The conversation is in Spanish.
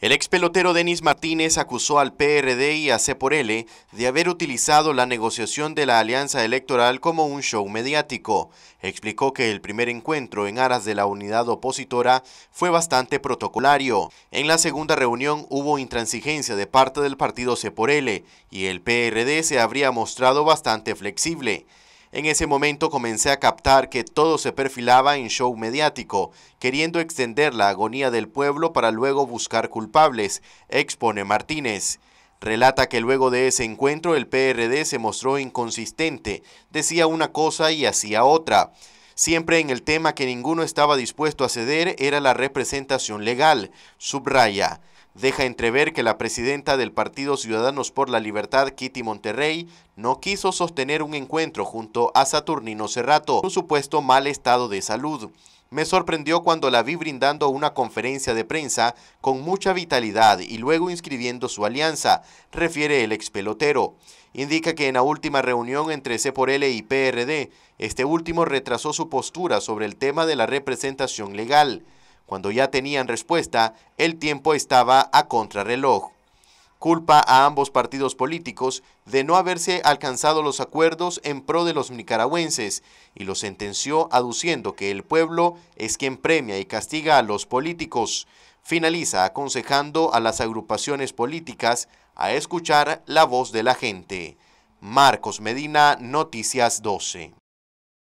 El ex pelotero Denis Martínez acusó al PRD y a C L de haber utilizado la negociación de la alianza electoral como un show mediático. Explicó que el primer encuentro en aras de la unidad opositora fue bastante protocolario. En la segunda reunión hubo intransigencia de parte del partido C y el PRD se habría mostrado bastante flexible. En ese momento comencé a captar que todo se perfilaba en show mediático, queriendo extender la agonía del pueblo para luego buscar culpables, expone Martínez. Relata que luego de ese encuentro el PRD se mostró inconsistente, decía una cosa y hacía otra. Siempre en el tema que ninguno estaba dispuesto a ceder era la representación legal, subraya deja entrever que la presidenta del Partido Ciudadanos por la Libertad, Kitty Monterrey, no quiso sostener un encuentro junto a Saturnino Cerrato, un supuesto mal estado de salud. Me sorprendió cuando la vi brindando una conferencia de prensa con mucha vitalidad y luego inscribiendo su alianza, refiere el ex pelotero. Indica que en la última reunión entre C por y PRD, este último retrasó su postura sobre el tema de la representación legal. Cuando ya tenían respuesta, el tiempo estaba a contrarreloj. Culpa a ambos partidos políticos de no haberse alcanzado los acuerdos en pro de los nicaragüenses y lo sentenció aduciendo que el pueblo es quien premia y castiga a los políticos. Finaliza aconsejando a las agrupaciones políticas a escuchar la voz de la gente. Marcos Medina, Noticias 12.